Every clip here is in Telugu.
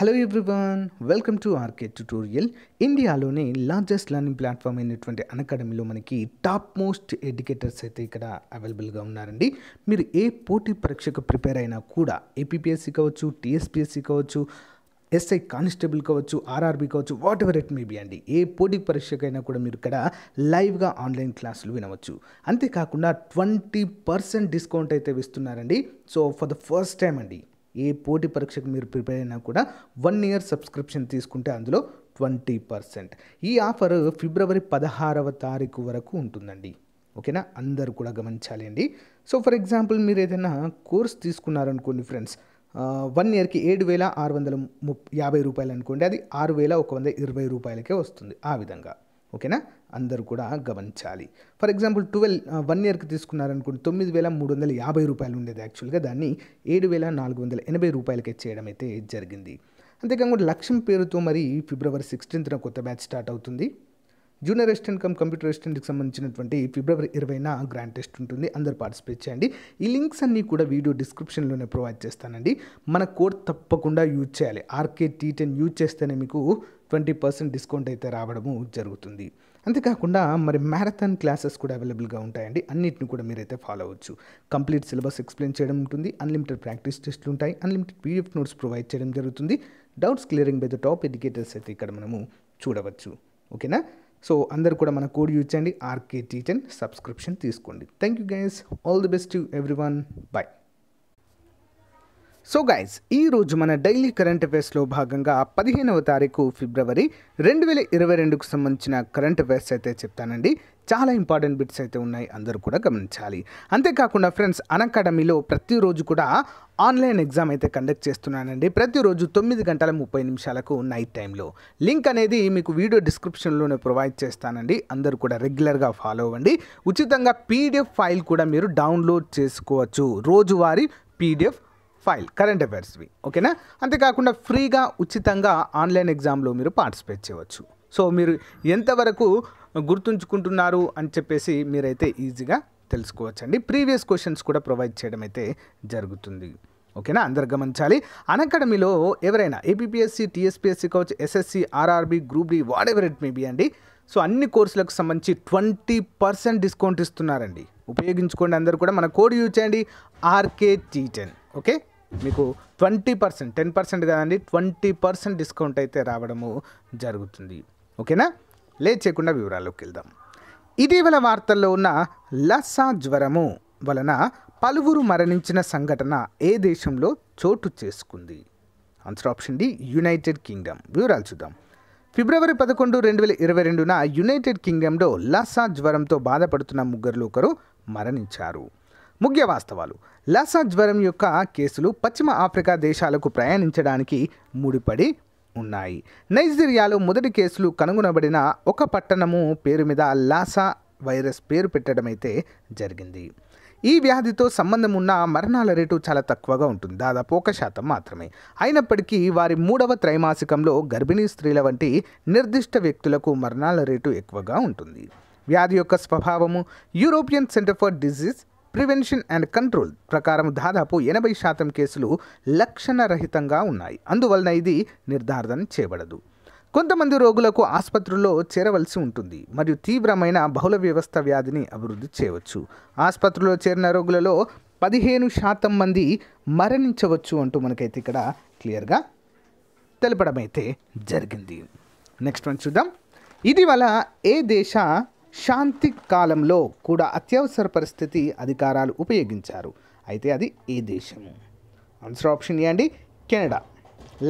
hello everyone welcome to RK tutorial ఇండియాలోని లార్జెస్ట్ లర్నింగ్ ప్లాట్ఫామ్ అయినటువంటి అనకాడమీలో మనకి టాప్ మోస్ట్ ఎడ్యుకేటర్స్ అయితే ఇక్కడ అవైలబుల్గా ఉన్నారండి మీరు ఏ పోటీ పరీక్షకు ప్రిపేర్ అయినా కూడా ఏపీపీఎస్సీ కావచ్చు టీఎస్పీఎస్సీ కావచ్చు ఎస్ఐ కానిస్టేబుల్ కావచ్చు ఆర్ఆర్బీ కావచ్చు వాట్ ఎవర్ ఇట్ బి అండి ఏ పోటీ పరీక్షకైనా కూడా మీరు ఇక్కడ లైవ్గా ఆన్లైన్ క్లాసులు వినవచ్చు అంతేకాకుండా ట్వంటీ పర్సెంట్ డిస్కౌంట్ అయితే ఇస్తున్నారండి so for the first time అండి ఏ పోటీ పరీక్షకు మీరు ప్రిపేర్ అయినా కూడా వన్ ఇయర్ సబ్స్క్రిప్షన్ తీసుకుంటే అందులో ట్వంటీ పర్సెంట్ ఈ ఆఫర్ ఫిబ్రవరి పదహారవ తారీఖు వరకు ఉంటుందండి ఓకేనా అందరూ కూడా గమనించాలి అండి సో ఫర్ ఎగ్జాంపుల్ మీరు ఏదైనా కోర్స్ తీసుకున్నారనుకోండి ఫ్రెండ్స్ వన్ ఇయర్కి ఏడు వేల ఆరు వందల ముప్ యాభై రూపాయలు అనుకోండి అది ఆరు వేల ఒక వంద ఇరవై రూపాయలకే వస్తుంది ఆ విధంగా ఓకేనా అందరూ కూడా గమనించాలి ఫర్ ఎగ్జాంపుల్ ట్వెల్వ్ వన్ ఇయర్కి తీసుకున్నారనుకోండి తొమ్మిది వేల మూడు వందల యాభై రూపాయలు ఉండేది యాక్చువల్గా దాన్ని ఏడు వేల నాలుగు వందల ఎనభై రూపాయలకే చేయడం అయితే జరిగింది అంతేకాకుండా లక్ష్యం పేరుతో మరి ఫిబ్రవరి సిక్స్టీన్త్న కొత్త బ్యాచ్ స్టార్ట్ అవుతుంది జూనియర్ అసిస్టెంట్ కమ్ కంప్యూటర్ అసిస్టెంట్కి సంబంధించినటువంటి ఫిబ్రవరి ఇరవైన గ్రాండ్ టెస్ట్ ఉంటుంది అందరు పార్టిసిపేట్ చేయండి ఈ లింక్స్ అన్నీ కూడా వీడియో డిస్క్రిప్షన్లోనే ప్రొవైడ్ చేస్తానండి మన కోడ్ తప్పకుండా యూజ్ చేయాలి ఆర్కే టీ టెన్ యూజ్ చేస్తేనే మీకు ట్వంటీ పర్సెంట్ డిస్కౌంట్ అయితే రావడము జరుగుతుంది అంతేకాకుండా మరి మ్యారథాన్ క్లాసెస్ కూడా అవైలబుల్గా ఉంటాయండి అన్నిటిని కూడా మీరైతే ఫాలో అవ్వచ్చు కంప్లీట్ సిలబస్ ఎక్స్ప్లెయిన్ చేయడం ఉంటుంది అన్లిమిటెడ్ ప్రాక్టీస్ టెస్ట్లు ఉంటాయి అన్లిమిటెడ్ పీడిఎఫ్ నోట్స్ ప్రొవైడ్ చేయడం జరుగుతుంది doubts clearing by the top educators అయితే ఇక్కడ మనము చూడవచ్చు ఓకేనా సో అందరు కూడా మన కోడ్ యూజ్ చేయండి ఆర్కే టెన్ సబ్స్క్రిప్షన్ తీసుకోండి thank you guys all the best to everyone bye so guys ఈరోజు మన డైలీ కరెంట్ అఫైర్స్లో భాగంగా పదిహేనవ తారీఖు ఫిబ్రవరి రెండు వేల ఇరవై రెండుకు సంబంధించిన కరెంట్ అఫైర్స్ అయితే చెప్తానండి చాలా ఇంపార్టెంట్ బిట్స్ అయితే ఉన్నాయి అందరూ కూడా గమనించాలి అంతేకాకుండా ఫ్రెండ్స్ అకాడమీలో ప్రతిరోజు కూడా ఆన్లైన్ ఎగ్జామ్ అయితే కండక్ట్ చేస్తున్నానండి ప్రతిరోజు తొమ్మిది గంటల ముప్పై నిమిషాలకు నైట్ టైంలో లింక్ అనేది మీకు వీడియో డిస్క్రిప్షన్లోనే ప్రొవైడ్ చేస్తానండి అందరూ కూడా రెగ్యులర్గా ఫాలో అవ్వండి ఉచితంగా పీడిఎఫ్ ఫైల్ కూడా మీరు డౌన్లోడ్ చేసుకోవచ్చు రోజువారీ పీడిఎఫ్ ఫైల్ కరెంట్ అఫైర్స్వి ఓకేనా అంతేకాకుండా ఫ్రీగా ఉచితంగా ఆన్లైన్ ఎగ్జామ్లో మీరు పార్టిసిపేట్ చేయవచ్చు సో మీరు ఎంతవరకు గుర్తుంచుకుంటున్నారు అని చెప్పేసి మీరైతే ఈజీగా తెలుసుకోవచ్చండి ప్రీవియస్ క్వశ్చన్స్ కూడా ప్రొవైడ్ చేయడం అయితే జరుగుతుంది ఓకేనా అందరు గమనించాలి అనకాడమీలో ఎవరైనా ఏపీఎస్సి టీఎస్పీఎస్సీ కావచ్చు SSC RRB group D whatever it be అండి సో అన్ని కోర్సులకు సంబంధించి ట్వంటీ పర్సెంట్ డిస్కౌంట్ ఇస్తున్నారండి ఉపయోగించుకోండి అందరు కూడా మన కోడ్ యూజ్ చేయండి ఆర్కే టీ టెన్ ఓకే మీకు ట్వంటీ పర్సెంట్ టెన్ పర్సెంట్ కాదండి ట్వంటీ పర్సెంట్ డిస్కౌంట్ అయితే రావడము జరుగుతుంది ఓకేనా లేట్ చేయకుండా వివరాల్లోకి వెళ్దాం ఇటీవల వార్తల్లో ఉన్న లస్సా జ్వరము వలన పలువురు మరణించిన సంఘటన ఏ దేశంలో చోటు చేసుకుంది answer option D United Kingdom వివరాలు చూద్దాం ఫిబ్రవరి పదకొండు రెండు వేల ఇరవై రెండున యునైటెడ్ కింగ్డమ్లో లసా జ్వరంతో బాధపడుతున్న ముగ్గురులో ఒకరు మరణించారు ముఖ్య వాస్తవాలు లసా జ్వరం యొక్క కేసులు పశ్చిమ ఆఫ్రికా దేశాలకు ప్రయాణించడానికి ముడిపడి ఉన్నాయి నైజీరియాలో మొదటి కేసులు కనుగొనబడిన ఒక పట్టణము పేరు మీద లాసా వైరస్ పేరు పెట్టడమైతే జరిగింది ఈ వ్యాధితో సంబంధం ఉన్న మరణాల రేటు చాలా తక్కువగా ఉంటుంది దాదాపు ఒక శాతం మాత్రమే అయినప్పటికీ వారి మూడవ త్రైమాసికంలో గర్భిణీ స్త్రీల వంటి నిర్దిష్ట వ్యక్తులకు మరణాల రేటు ఎక్కువగా ఉంటుంది వ్యాధి యొక్క స్వభావము European Centre for Disease Prevention and Control ప్రకారం దాదాపు ఎనభై శాతం కేసులు లక్షణరహితంగా ఉన్నాయి అందువలన ఇది నిర్ధారణ చేయబడదు కొంతమంది రోగులకు ఆసుపత్రుల్లో చేరవలసి ఉంటుంది మరియు తీవ్రమైన బహుళ వ్యవస్థ వ్యాధిని అభివృద్ధి చేయవచ్చు ఆసుపత్రిలో చేరిన రోగులలో పదిహేను శాతం మంది మరణించవచ్చు అంటూ మనకైతే ఇక్కడ క్లియర్గా తెలపడం అయితే జరిగింది నెక్స్ట్ వన్ చూద్దాం ఇటీవల ఏ దేశ శాంతి కాలంలో కూడా అత్యవసర పరిస్థితి అధికారాలు ఉపయోగించారు అయితే అది ఏ దేశము ఆన్సర్ ఆప్షన్ ఏ అండి కెనడా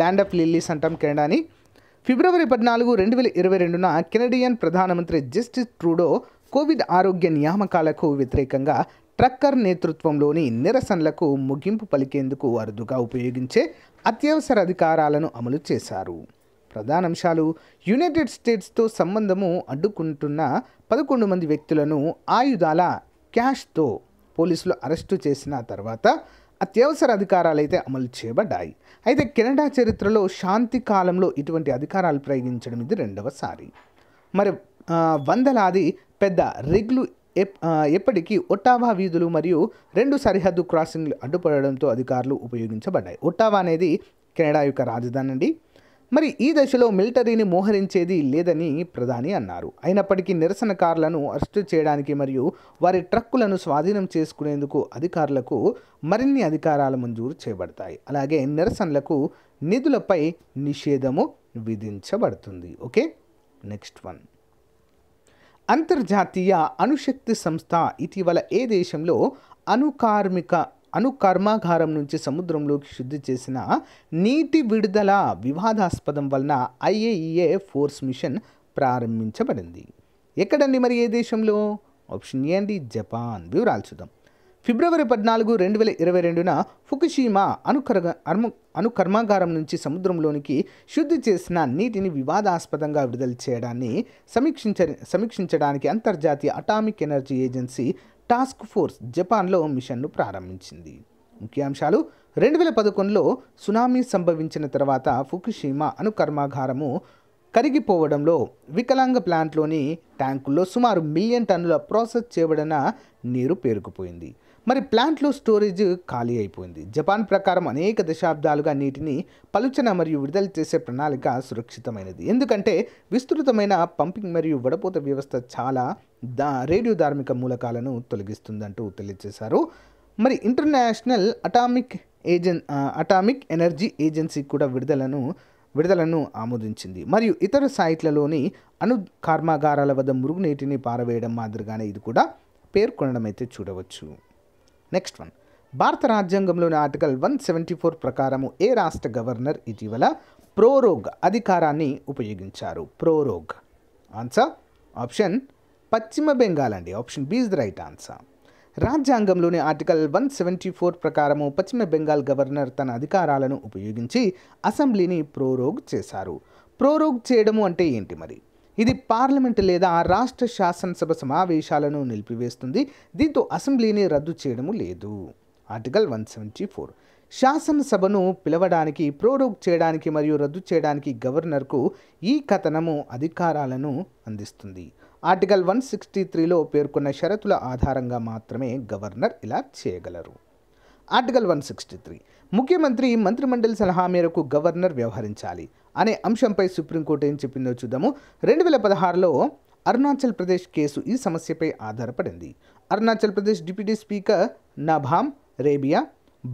ల్యాండ్ ఆఫ్ లిల్లీస్ అంటాం కెనడాని ఫిబ్రవరి పద్నాలుగు రెండు వేల ఇరవై రెండున కెనడియన్ ప్రధానమంత్రి జస్టిస్ ట్రూడో కోవిడ్ ఆరోగ్య నియామకాలకు వ్యతిరేకంగా ట్రక్కర్ నేతృత్వంలోని నిరసనలకు ముగింపు పలికేందుకు అరుదుగా ఉపయోగించే అత్యవసర అధికారాలను అమలు చేశారు ప్రధాన అంశాలు యునైటెడ్ స్టేట్స్తో సంబంధము అడ్డుకుంటున్న పదకొండు మంది వ్యక్తులను ఆయుధాల క్యాష్తో పోలీసులు అరెస్టు చేసిన తర్వాత అత్యవసర అధికారాలు అయితే అమలు చేయబడ్డాయి అయితే కెనడా చరిత్రలో శాంతి కాలంలో ఇటువంటి అధికారాలు ప్రయోగించడం ఇది రెండవసారి మరి వందలాది పెద్ద రిగ్లు ఎప్పటికీ ఒట్టావా వీధులు మరియు రెండు సరిహద్దు క్రాసింగ్లు అడ్డుపడడంతో అధికారులు ఉపయోగించబడ్డాయి ఒట్టావా అనేది కెనడా యొక్క రాజధాని అండి మరి ఈ దశలో మిలిటరీని మోహరించేది లేదని ప్రధాని అన్నారు అయినప్పటికీ నిరసనకారులను అరెస్టు చేయడానికి మరియు వారి ట్రక్కులను స్వాధీనం చేసుకునేందుకు అధికారులకు మరిన్ని అధికారాలు మంజూరు చేయబడతాయి అలాగే నిరసనలకు నిధులపై నిషేధము విధించబడుతుంది ఓకే నెక్స్ట్ వన్ అంతర్జాతీయ అణుశక్తి సంస్థ ఇటీవల ఏ దేశంలో అణుకార్మిక అను కర్మాగారం నుంచి సముద్రంలోకి శుద్ధి చేసిన నీటి విడుదల వివాదాస్పదం వలన ఐఏఈఏ ఫోర్స్ మిషన్ ప్రారంభించబడింది ఎక్కడండి మరి ఏ దేశంలో ఆప్షన్ ఏ అండి జపాన్ వివరాలు చూద్దాం ఫిబ్రవరి పద్నాలుగు రెండు వేల ఇరవై రెండున ఫుకుషీమా అనుకర్గ అను కర్మాగారం నుంచి సముద్రంలోనికి శుద్ధి చేసిన నీటిని వివాదాస్పదంగా విడుదల చేయడాన్ని సమీక్షించ సమీక్షించడానికి అంతర్జాతీయ atomic energy agency task force జపాన్లో మిషన్ను ప్రారంభించింది ముఖ్యాంశాలు రెండు వేల పదకొండులో సునామీ సంభవించిన తర్వాత ఫుకుషీమా అను కర్మాగారము కరిగిపోవడంలో వికలాంగ ప్లాంట్లోని ట్యాంకుల్లో సుమారు మిలియన్ టన్నుల ప్రాసెస్ చేయబడిన నీరు పేరుకుపోయింది మరి ప్లాంట్లో స్టోరేజ్ ఖాళీ అయిపోయింది జపాన్ ప్రకారం అనేక దశాబ్దాలుగా నీటిని పలుచన మరియు విడుదల చేసే ప్రణాళిక సురక్షితమైనది ఎందుకంటే విస్తృతమైన పంపింగ్ మరియు వడపోత వ్యవస్థ చాలా దా రేడియో ధార్మిక మూలకాలను తొలగిస్తుందంటూ తెలియజేశారు మరి international atomic agen atomic energy agency కూడా విడుదలను విడుదలను ఆమోదించింది మరియు ఇతర సైట్లలోని అణు కర్మాగారాల వద్ద మురుగునీటిని పారవేయడం మాదిరిగానే ఇది కూడా పేర్కొనడం అయితే చూడవచ్చు నెక్స్ట్ వన్ భారత రాజ్యాంగంలోని ఆర్టికల్ వన్ సెవెంటీ ఫోర్ ప్రకారము ఏ రాష్ట్ర గవర్నర్ ఇటీవల ప్రోరోగ్ అధికారాన్ని ఉపయోగించారు ప్రోరోగ్ ఆన్సర్ ఆప్షన్ పశ్చిమ బెంగాల్ అండి option B is the right answer రాజ్యాంగంలోని ఆర్టికల్ వన్ సెవెంటీ ఫోర్ ప్రకారము పశ్చిమ బెంగాల్ గవర్నర్ తన అధికారాలను ఉపయోగించి అసెంబ్లీని ప్రోరోగ్ చేశారు ప్రోరోగ్ చేయడము అంటే ఏంటి మరి ఇది పార్లమెంటు లేదా రాష్ట్ర శాసనసభ సమావేశాలను నిలిపివేస్తుంది దీంతో అసెంబ్లీని రద్దు చేయడము లేదు ఆర్టికల్ వన్ సెవెంటీ ఫోర్ శాసనసభను పిలవడానికి ప్రోరోగ్ చేయడానికి మరియు రద్దు చేయడానికి గవర్నర్కు ఈ కథనము అధికారాలను అందిస్తుంది ఆర్టికల్ వన్ సిక్స్టీ త్రీలో పేర్కొన్న షరతుల ఆధారంగా మాత్రమే గవర్నర్ ఇలా చేయగలరు ఆర్టికల్ వన్ సిక్స్టీ త్రీ ముఖ్యమంత్రి మంత్రిమండలి సలహా మేరకు గవర్నర్ వ్యవహరించాలి అనే అంశంపై సుప్రీంకోర్టు ఏం చెప్పిందో చూద్దాము రెండు వేల పదహారులో అరుణాచల్ ప్రదేశ్ కేసు ఈ సమస్యపై ఆధారపడింది అరుణాచల్ ప్రదేశ్ డిప్యూటీ స్పీకర్ నభామ్ రేబియా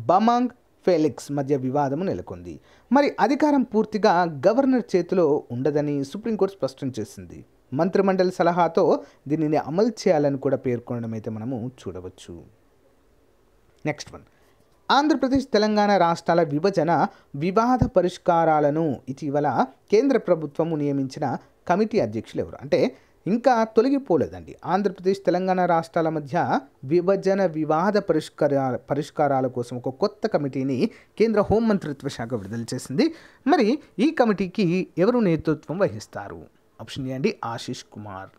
బమాంగ్ ఫెలిక్స్ మధ్య వివాదము నెలకొంది మరి అధికారం పూర్తిగా గవర్నర్ చేతిలో ఉండదని సుప్రీంకోర్టు స్పష్టం చేసింది మంత్రిమండలి సలహాతో దీనిని అమలు చేయాలని కూడా పేర్కొనడం అయితే మనము చూడవచ్చు నెక్స్ట్ వన్ ఆంధ్రప్రదేశ్ తెలంగాణ రాష్ట్రాల విభజన వివాద పరిష్కారాలను ఇటీవల కేంద్ర ప్రభుత్వము నియమించిన కమిటీ అధ్యక్షులు ఎవరు అంటే ఇంకా తొలగిపోలేదండి ఆంధ్రప్రదేశ్ తెలంగాణ రాష్ట్రాల మధ్య విభజన వివాద పరిష్కార పరిష్కారాల కోసం ఒక కొత్త కమిటీని కేంద్ర హోంమంత్రిత్వ శాఖ విడుదల చేసింది మరి ఈ కమిటీకి ఎవరు నేతృత్వం వహిస్తారు ఆప్షన్ చేయండి ఆశీష్ కుమార్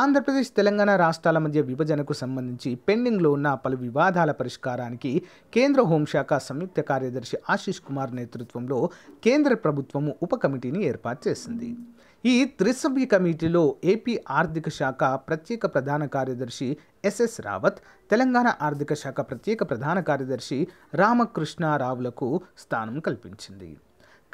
ఆంధ్రప్రదేశ్ తెలంగాణ రాష్ట్రాల మధ్య విభజనకు సంబంధించి పెండింగ్లో ఉన్న పలు వివాదాల పరిష్కారానికి కేంద్ర హోంశాఖ సంయుక్త కార్యదర్శి ఆశీష్ కుమార్ నేతృత్వంలో కేంద్ర ప్రభుత్వము ఉప కమిటీని ఏర్పాటు చేసింది ఈ త్రిసభ్య కమిటీలో ఏపీ ఆర్థిక శాఖ ప్రత్యేక ప్రధాన కార్యదర్శి ఎస్ఎస్ రావత్ తెలంగాణ ఆర్థిక శాఖ ప్రత్యేక ప్రధాన కార్యదర్శి రామకృష్ణారావులకు స్థానం కల్పించింది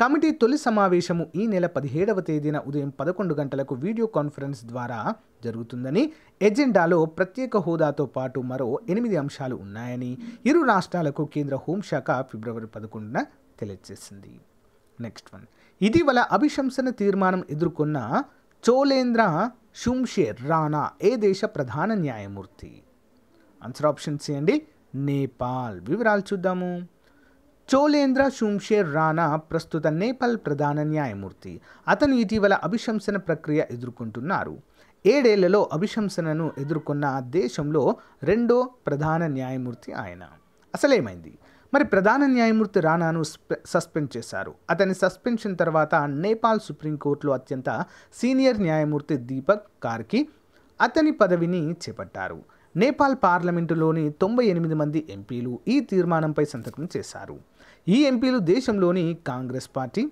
కమిటీ తొలి సమావేశము ఈ నెల పదిహేడవ తేదీన ఉదయం పదకొండు గంటలకు వీడియో కాన్ఫరెన్స్ ద్వారా జరుగుతుందని ఎజెండాలో ప్రత్యేక హోదాతో పాటు మరో ఎనిమిది అంశాలు ఉన్నాయని ఇరు రాష్ట్రాలకు కేంద్ర హోంశాఖ ఫిబ్రవరి పదకొండున తెలియజేసింది నెక్స్ట్ వన్ ఇటీవల అభిశంసన తీర్మానం ఎదుర్కొన్న చోలేంద్ర షుంషేర్ రాణా ఏ దేశ ప్రధాన న్యాయమూర్తి ఆన్సర్ ఆప్షన్స్ చేయండి నేపాల్ వివరాలు చూద్దాము చోలేంద్ర షుంషేర్ రాణా ప్రస్తుత నేపాల్ ప్రధాన న్యాయమూర్తి అతను ఇటీవల అభిశంసన ప్రక్రియ ఎదుర్కొంటున్నారు ఏడేళ్లలో అభిశంసనను ఎదుర్కొన్న దేశంలో రెండో ప్రధాన న్యాయమూర్తి ఆయన అసలేమైంది మరి ప్రధాన న్యాయమూర్తి రాణాను సస్పెండ్ చేశారు అతని సస్పెన్షన్ తర్వాత నేపాల్ సుప్రీంకోర్టులో అత్యంత సీనియర్ న్యాయమూర్తి దీపక్ కార్కి అతని పదవిని చేపట్టారు నేపాల్ పార్లమెంటులోని తొంభై ఎనిమిది మంది ఎంపీలు ఈ తీర్మానంపై సంతకం చేశారు ఈ ఎంపీలు దేశంలోని కాంగ్రెస్ పార్టీ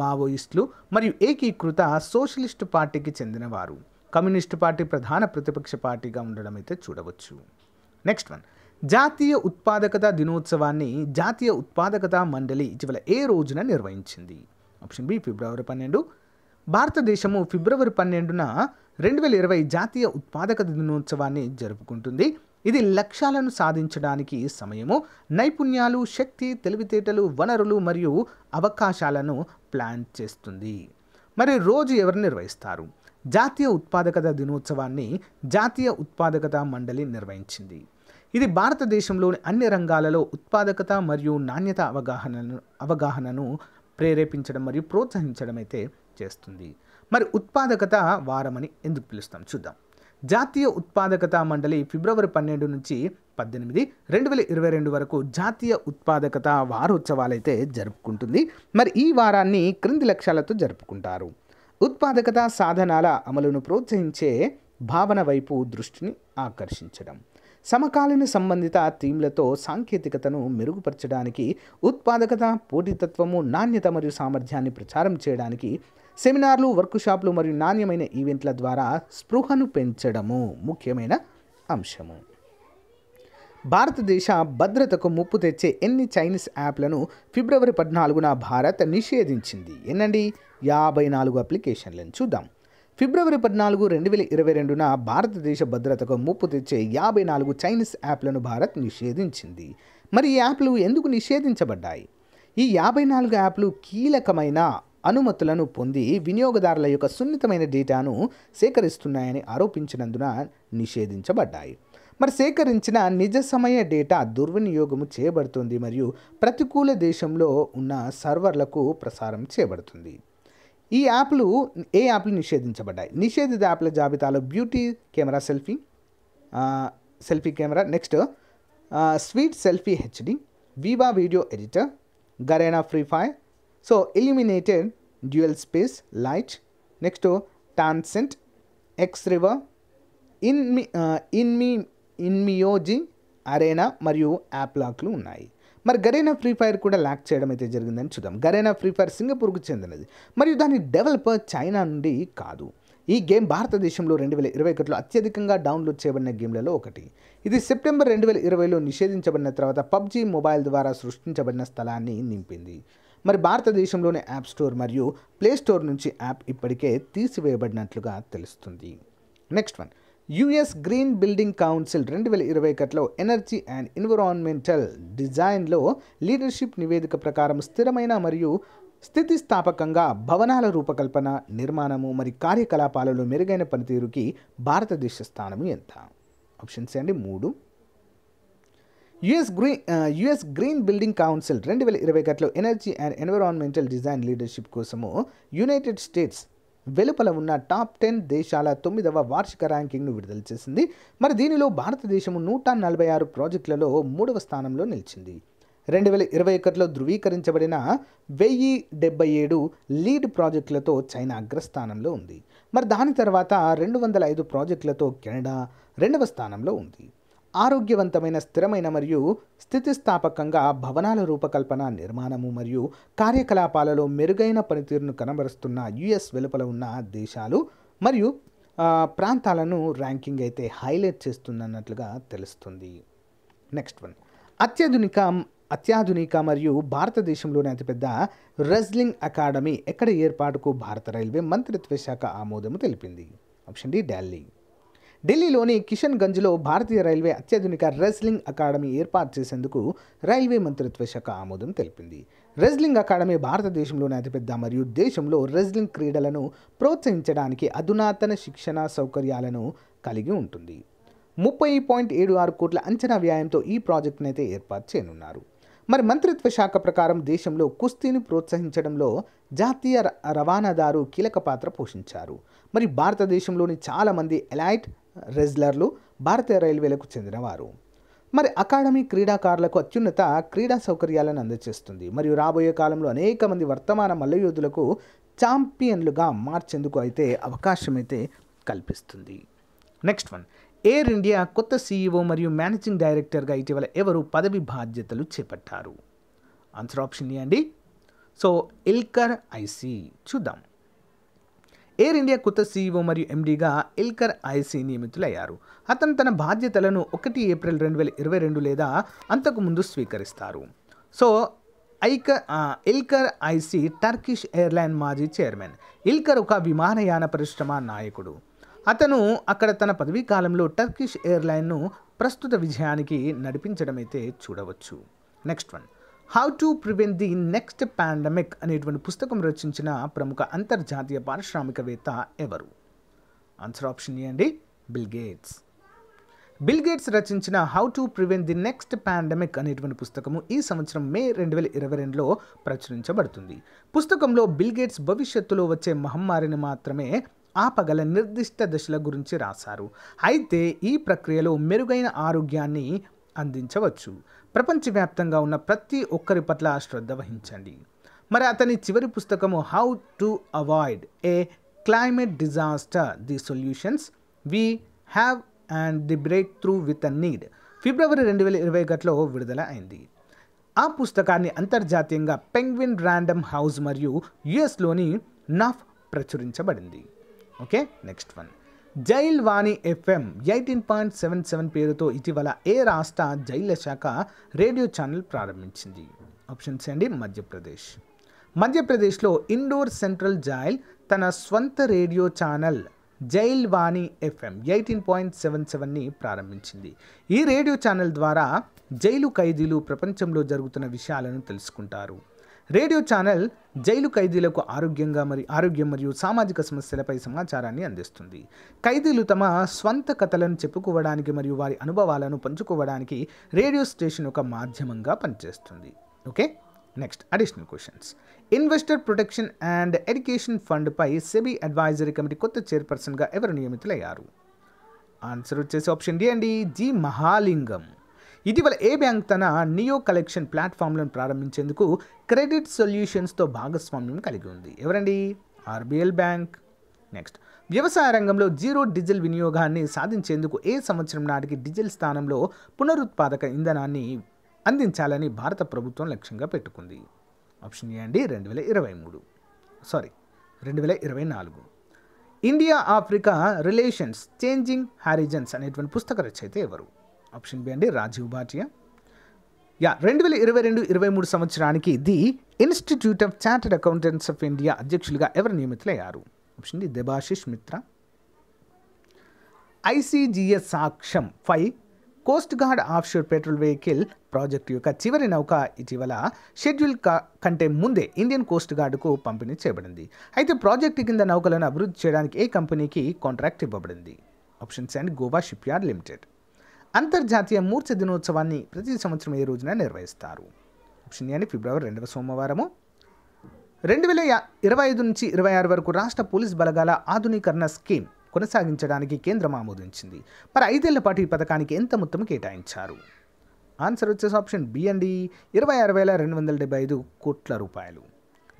మావోయిస్టులు మరియు ఏకీకృత సోషలిస్టు పార్టీకి చెందినవారు కమ్యూనిస్టు పార్టీ ప్రధాన ప్రతిపక్ష పార్టీగా ఉండడం అయితే చూడవచ్చు నెక్స్ట్ వన్ జాతీయ ఉత్పాదకత దినోత్సవాన్ని జాతీయ ఉత్పాదకత మండలి ఇటీవల ఏ రోజున నిర్వహించింది ఆప్షన్ బి ఫిబ్రవరి పన్నెండు భారతదేశము ఫిబ్రవరి పన్నెండున రెండు వేల ఇరవై జాతీయ ఉత్పాదక దినోత్సవాన్ని జరుపుకుంటుంది ఇది లక్ష్యాలను సాధించడానికి సమయము నైపుణ్యాలు శక్తి తెలివితేటలు వనరులు మరియు అవకాశాలను ప్లాన్ చేస్తుంది మరి రోజు ఎవరు నిర్వహిస్తారు జాతీయ ఉత్పాదకత దినోత్సవాన్ని జాతీయ ఉత్పాదకత మండలి నిర్వహించింది ఇది భారతదేశంలోని అన్ని రంగాలలో ఉత్పాదకత మరియు నాణ్యత అవగాహనను అవగాహనను ప్రేరేపించడం మరియు ప్రోత్సహించడం అయితే చేస్తుంది మరి ఉత్పాదకత వారమని ఎందుకు పిలుస్తాం చూద్దాం జాతీయ ఉత్పాదకత మండలి ఫిబ్రవరి పన్నెండు నుంచి పద్దెనిమిది రెండు వేల ఇరవై రెండు వరకు జాతీయ ఉత్పాదకత వారోత్సవాలైతే జరుపుకుంటుంది మరి ఈ వారాన్ని క్రింది లక్ష్యాలతో జరుపుకుంటారు ఉత్పాదకత సాధనాల అమలును ప్రోత్సహించే భావన వైపు దృష్టిని ఆకర్షించడం సమకాలీన సంబంధిత థీమ్లతో సాంకేతికతను మెరుగుపరచడానికి ఉత్పాదకత పోటీతత్వము నాణ్యత మరియు సామర్థ్యాన్ని ప్రచారం చేయడానికి సెమినార్లు వర్క్షాప్లు మరియు నాణ్యమైన ఈవెంట్ల ద్వారా స్పృహను పెంచడము ముఖ్యమైన అంశము భారతదేశ భద్రతకు ముప్పు తెచ్చే ఎన్ని చైనీస్ యాప్లను ఫిబ్రవరి పద్నాలుగున భారత్ నిషేధించింది ఎన్నండి యాభై నాలుగు అప్లికేషన్లను చూద్దాం ఫిబ్రవరి పద్నాలుగు రెండు వేల ఇరవై రెండున భారతదేశ భద్రతకు ముప్పు తెచ్చే యాభై నాలుగు చైనీస్ యాప్లను భారత్ నిషేధించింది మరి ఈ యాప్లు ఎందుకు నిషేధించబడ్డాయి ఈ యాభై నాలుగు యాప్లు కీలకమైన అనుమతులను పొంది వినియోగదారుల యొక్క సున్నితమైన డేటాను సేకరిస్తున్నాయని ఆరోపించినందున నిషేధించబడ్డాయి మరి సేకరించిన నిజ సమయ డేటా దుర్వినియోగము చేయబడుతుంది మరియు ప్రతికూల దేశంలో ఉన్న సర్వర్లకు ప్రసారం చేయబడుతుంది ఈ యాప్లు ఏ యాప్లు నిషేధించబడ్డాయి నిషేధిత యాప్ల జాబితాలో beauty camera selfie selfie camera next sweet selfie HD viva video editor Garena free fire So illuminated dual space light next to transient ఎక్స్ రివర్ ఇన్మి ఇన్మి ఇన్మియోజి అరేనా మరియు యాప్లాక్లు ఉన్నాయి మరి గరేనా ఫ్రీ ఫైర్ కూడా ల్యాక్ చేయడం అయితే జరిగిందని చూద్దాం గరేనా ఫ్రీ ఫైర్ సింగపూర్కు చెందినది మరియు దాని డెవలపర్ చైనా నుండి కాదు ఈ గేమ్ భారతదేశంలో రెండు వేల ఇరవై ఒకటిలో అత్యధికంగా డౌన్లోడ్ చేయబడిన గేమ్లలో ఒకటి ఇది సెప్టెంబర్ రెండు వేల ఇరవైలో నిషేధించబడిన తర్వాత పబ్జి మొబైల్ ద్వారా సృష్టించబడిన స్థలాన్ని నింపింది మరి భారతదేశంలోని యాప్ స్టోర్ మరియు ప్లే స్టోర్ నుంచి యాప్ ఇప్పటికే తీసివేయబడినట్లుగా తెలుస్తుంది next one US green building council రెండు వేల ఇరవై ఒకటిలో ఎనర్జీ అండ్ ఎన్విరాన్మెంటల్ డిజైన్లో లీడర్షిప్ నివేదిక ప్రకారం స్థిరమైన మరియు స్థితిస్థాపకంగా భవనాల రూపకల్పన నిర్మాణము మరియు కార్యకలాపాలలో మెరుగైన పనితీరుకి భారతదేశ స్థానము ఎంత ఆప్షన్స్ అండి మూడు US green US green building council రెండు వేల ఇరవై ఒకటిలో energy and environmental design leadership కోసము యునైటెడ్ స్టేట్స్ వెలుపల ఉన్న టాప్ టెన్ దేశాల తొమ్మిదవ వార్షిక ర్యాంకింగ్ను విడుదల చేసింది మరి దీనిలో భారతదేశము నూట నలభై ఆరు ప్రాజెక్టులలో మూడవ స్థానంలో నిలిచింది రెండు వేల ఇరవై ఒకటిలో ధృవీకరించబడిన వెయ్యి డెబ్బై ఏడు లీడ్ ప్రాజెక్టులతో చైనా అగ్రస్థానంలో ఉంది మరి దాని తర్వాత రెండు వందల ఐదు ప్రాజెక్టులతో కెనడా రెండవ స్థానంలో ఉంది ఆరోగ్యవంతమైన స్థిరమైన మరియు స్థితిస్థాపకంగా భవనాల రూపకల్పన నిర్మాణము మరియు కార్యకలాపాలలో మెరుగైన పనితీరును కనబరుస్తున్న యుఎస్ వెలుపల ఉన్న దేశాలు మరియు ప్రాంతాలను ర్యాంకింగ్ అయితే హైలైట్ చేస్తుందన్నట్లుగా తెలుస్తుంది నెక్స్ట్ వన్ అత్యాధునిక అత్యాధునిక మరియు భారతదేశంలోని అతిపెద్ద రెజ్లింగ్ అకాడమీ ఎక్కడ ఏర్పాటుకు భారత రైల్వే మంత్రిత్వ శాఖ ఆమోదము తెలిపింది ఆప్షన్ డి ఢిల్లీ ఢిల్లీలోని కిషన్ గంజ్లో భారతీయ రైల్వే అత్యాధునిక రెస్లింగ్ అకాడమీ ఏర్పాటు చేసేందుకు రైల్వే మంత్రిత్వ శాఖ ఆమోదం తెలిపింది రెస్లింగ్ అకాడమీ భారతదేశంలోనే అతిపెద్ద మరియు దేశంలో రెస్లింగ్ క్రీడలను ప్రోత్సహించడానికి అధునాతన శిక్షణ సౌకర్యాలను కలిగి ఉంటుంది ముప్పై పాయింట్ ఏడు ఆరు కోట్ల అంచనా వ్యయంతో ఈ అయితే ఏర్పాటు చేయనున్నారు మరి మంత్రిత్వ శాఖ ప్రకారం దేశంలో కుస్తీని ప్రోత్సహించడంలో జాతీయ రవాణాదారు కీలక పాత్ర పోషించారు మరి భారతదేశంలోని చాలామంది ఎలైట్ రెజ్లర్లు భారతీయ రైల్వేలకు చెందినవారు మరి అకాడమీ క్రీడాకారులకు అత్యున్నత క్రీడా సౌకర్యాలను అందజేస్తుంది మరియు రాబోయే కాలంలో అనేక మంది వర్తమాన మల్లయోధులకు ఛాంపియన్లుగా మార్చేందుకు అయితే అవకాశం అయితే కల్పిస్తుంది నెక్స్ట్ వన్ ఎయిర్ ఇండియా కొత్త సీఈఓ మరియు మేనేజింగ్ డైరెక్టర్గా ఇటీవల ఎవరు పదవి బాధ్యతలు చేపట్టారు ఆన్సర్ ఆప్షన్ ఇవ్వండి సో ఇల్కర్ ఐసీ చూద్దాం ఎయిర్ ఇండియా కొత్త సీఈఓ e మరియు ఎండీగా ఇల్కర్ ఐసీ నియమితులయ్యారు అతను తన బాధ్యతలను ఒకటి ఏప్రిల్ రెండు వేల ఇరవై రెండు లేదా అంతకుముందు స్వీకరిస్తారు సో ఐకర్ ఇల్కర్ ఐసీ టర్కిష్ ఎయిర్లైన్ మాజీ చైర్మన్ ఇల్కర్ ఒక విమానయాన పరిశ్రమ నాయకుడు అతను అక్కడ తన పదవీ కాలంలో టర్కిష్ ఎయిర్లైన్ను ప్రస్తుత విజయానికి నడిపించడమైతే చూడవచ్చు next one how to prevent the next pandemic అనేటువంటి పుస్తకం రచించిన ప్రముఖ అంతర్జాతీయ పారిశ్రామికవేత్త ఎవరు ఆన్సర్ ఆప్షన్ ఇవ్వండి బిల్ గేట్స్ బిల్ గేట్స్ రచించిన how to prevent the next pandemic అనేటువంటి పుస్తకము ఈ సంవత్సరం మే రెండు వేల ఇరవై రెండులో ప్రచురించబడుతుంది పుస్తకంలో బిల్ గేట్స్ భవిష్యత్తులో వచ్చే మహమ్మారిని మాత్రమే ఆపగల నిర్దిష్ట దశల గురించి రాశారు అయితే ఈ ప్రక్రియలో మెరుగైన ఆరోగ్యాన్ని అందించవచ్చు ప్రపంచవ్యాప్తంగా ఉన్న ప్రతి ఒక్కరి పట్ల శ్రద్ధ వహించండి మరి అతని చివరి పుస్తకము how to avoid a climate disaster the solutions we have and the breakthrough with a need February రెండు వేల ఇరవై ఒకటిలో విడుదల అయింది ఆ పుస్తకాన్ని అంతర్జాతీయంగా పెంగ్విన్ ర్యాండమ్ హౌస్ మరియు యుఎస్లోని నఫ్ ప్రచురించబడింది okay next one jail Vani FM eighteen point seven seven పేరుతో ఇటీవల ఏ రాష్ట్ర జైళ్ళ శాఖ రేడియో ఛానల్ ప్రారంభించింది ఆప్షన్స్ అండి మధ్యప్రదేశ్ మధ్యప్రదేశ్లో ఇండోర్ సెంట్రల్ జైల్ తన స్వంత radio channel jail Vani FM eighteen point seven సెవెన్ని ప్రారంభించింది ఈ రేడియో ఛానల్ ద్వారా జైలు ఖైదీలు ప్రపంచంలో జరుగుతున్న విషయాలను తెలుసుకుంటారు రేడియో ఛానల్ జైలు ఖైదీలకు ఆరోగ్యంగా మరి ఆరోగ్యం మరియు సామాజిక సమస్యలపై సమాచారాన్ని అందిస్తుంది ఖైదీలు తమ స్వంత కథలను చెప్పుకోవడానికి మరియు వారి అనుభవాలను పంచుకోవడానికి రేడియో స్టేషన్ ఒక మాధ్యమంగా పనిచేస్తుంది okay next additional questions investor protection and education ఫండ్పై సెబీ అడ్వైజరీ కమిటీ కొత్త చైర్పర్సన్గా ఎవరు నియమితులయ్యారు ఆన్సర్ వచ్చేసి ఆప్షన్ డి అండి జి మహాలింగం ఇటీవల ఏ బ్యాంక్ తన నియో కలెక్షన్ ప్లాట్ఫామ్లను ప్రారంభించేందుకు క్రెడిట్ సొల్యూషన్స్తో భాగస్వామ్యం కలిగి ఉంది ఎవరండి ఆర్బీఎల్ బ్యాంక్ నెక్స్ట్ వ్యవసాయ రంగంలో జీరో డీజిల్ వినియోగాన్ని సాధించేందుకు ఏ సంవత్సరం నాటికి డీజిల్ స్థానంలో పునరుత్పాదక ఇంధనాన్ని అందించాలని భారత ప్రభుత్వం లక్ష్యంగా పెట్టుకుంది ఆప్షన్ ఏ అండి రెండు వేల ఇరవై మూడు సారీ రెండు వేల ఇరవై నాలుగు India Africa relations changing horizons అనేటువంటి పుస్తక రచయిత ఎవరు ఆప్షన్ బి అండి రాజీవ్ భాటియా యా రెండు వేల ఇరవై రెండు ఇరవై మూడు సంవత్సరానికి the Institute of Chartered Accountants of India అధ్యక్షులుగా ఎవరు నియమితులయ్యారు option D Debashish Mitra ICGS Sakshyam five coast guard offshore patrol vehicle project యొక్క చివరి నౌక ఇటీవల షెడ్యూల్ కంటే ముందే ఇండియన్ కోస్ట్ గార్డుకు పంపిణీ చేయబడింది అయితే ప్రాజెక్టు కింద నౌకలను అభివృద్ధి చేయడానికి ఏ కంపెనీకి కాంట్రాక్ట్ ఇవ్వబడింది options and Goa shipyard limited అంతర్జాతీయ మూర్ఛ దినోత్సవాన్ని ప్రతి సంవత్సరం ఏ రోజున నిర్వహిస్తారు ఆప్షన్ అని ఫిబ్రవరి రెండవ సోమవారము రెండు వేల ఇరవై ఐదు నుంచి ఇరవై ఆరు వరకు రాష్ట్ర పోలీస్ బలగాల ఆధునీకరణ స్కీమ్ కొనసాగించడానికి కేంద్రం ఆమోదించింది మరి ఐదేళ్ల పాటు ఈ పథకానికి ఎంత మొత్తం కేటాయించారు ఆన్సర్ వచ్చేసి ఆప్షన్ బిఎండి ఇరవై ఆరు వేల రెండు వందల డెబ్బై ఐదు కోట్ల రూపాయలు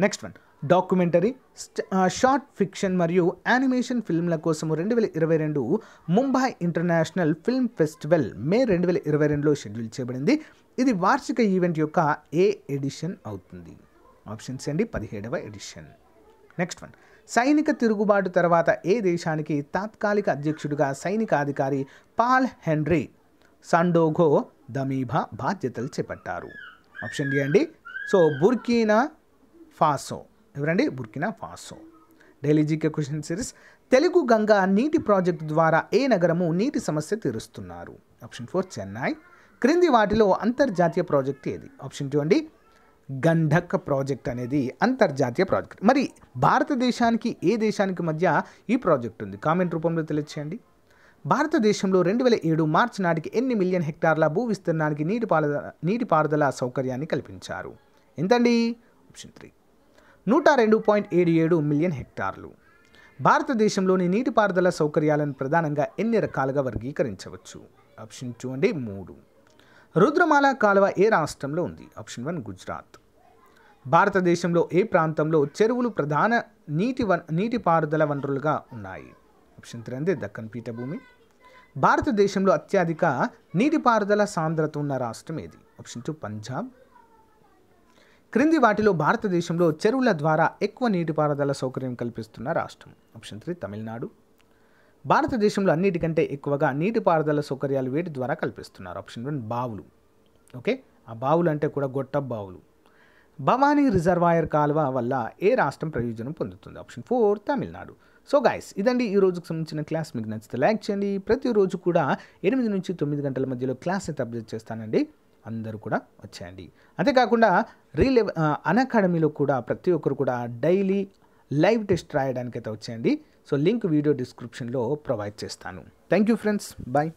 next one documentary short fiction మరియు యానిమేషన్ ఫిల్మ్ల కోసం రెండు వేల ఇరవై రెండు Mumbai international film festival May రెండు వేల ఇరవై రెండులో షెడ్యూల్ చేయబడింది ఇది వార్షిక ఈవెంట్ యొక్క ఏ ఎడిషన్ అవుతుంది ఆప్షన్స్ అండి పదిహేడవ ఎడిషన్ నెక్స్ట్ వన్ సైనిక తిరుగుబాటు తర్వాత ఏ దేశానికి తాత్కాలిక అధ్యక్షుడిగా సైనికాధికారి పాల్ హెన్రీ సండోగో దమీభా బాధ్యతలు చేపట్టారు ఆప్షన్ డి అండి సో బుర్కీనా ఫాసో ఎవరండి Burkina Faso daily GK question series Telugu Ganga నీటి ప్రాజెక్టు ద్వారా ఏ నగరము నీటి సమస్య తీరుస్తున్నారు ఆప్షన్ ఫోర్ చెన్నై క్రింది వాటిలో అంతర్జాతీయ ప్రాజెక్ట్ ఏది ఆప్షన్ టూ అండి గంధక్ ప్రాజెక్ట్ అనేది అంతర్జాతీయ ప్రాజెక్ట్ మరి భారతదేశానికి ఏ దేశానికి మధ్య ఈ ప్రాజెక్ట్ ఉంది కామెంట్ రూపంలో తెలియచేయండి భారతదేశంలో రెండు వేల ఏడు మార్చి నాటికి ఎన్ని మిలియన్ హెక్టార్ల భూ విస్తీర్ణానికి నీటిపారుదల నీటిపారుదల సౌకర్యాన్ని కల్పించారు ఎంతండి ఆప్షన్ త్రీ నూట రెండు పాయింట్ ఏడు ఏడు మిలియన్ హెక్టార్లు భారతదేశంలోని నీటిపారుదల సౌకర్యాలను ప్రధానంగా ఎన్ని రకాలుగా వర్గీకరించవచ్చు ఆప్షన్ టూ అండి మూడు రుద్రమాల కాలువ ఏ రాష్ట్రంలో ఉంది ఆప్షన్ వన్ గుజరాత్ భారతదేశంలో ఏ ప్రాంతంలో చెరువులు ప్రధాన నీటి వన్ నీటిపారుదల వనరులుగా ఉన్నాయి ఆప్షన్ త్రీ అంటే దక్కన్ పీఠభూమి భారతదేశంలో అత్యధిక నీటిపారుదల సాంద్రత ఉన్న రాష్ట్రం ఏది ఆప్షన్ టూ పంజాబ్ క్రింది వాటిలో భారతదేశంలో చెరువుల ద్వారా ఎక్కువ నీటిపారుదల సౌకర్యం కల్పిస్తున్న రాష్ట్రం ఆప్షన్ త్రీ తమిళనాడు భారతదేశంలో అన్నిటికంటే ఎక్కువగా నీటిపారుదల సౌకర్యాలు వీటి ద్వారా కల్పిస్తున్నారు ఆప్షన్ వన్ బావులు ఓకే ఆ బావులు అంటే కూడా గొట్ట బావులు భవానీ రిజర్వాయర్ కాలువ వల్ల ఏ రాష్ట్రం ప్రయోజనం పొందుతుంది option four Tamil Nadu so guys ఇదండి ఈ రోజుకు సంబంధించిన క్లాస్ మీకు నచ్చితే లైక్ చేయండి ప్రతిరోజు కూడా ఎనిమిది నుంచి తొమ్మిది గంటల మధ్యలో క్లాస్ అయితే అప్డేట్ చేస్తానండి అందరూ కూడా వచ్చేయండి అంతేకాకుండా రీల్ అన్ అకాడమీలో కూడా ప్రతి ఒక్కరు కూడా డైలీ లైవ్ టెస్ట్ రాయడానికైతే వచ్చేయండి సో లింక్ వీడియో డిస్క్రిప్షన్లో ప్రొవైడ్ చేస్తాను థ్యాంక్ యూ ఫ్రెండ్స్ బాయ్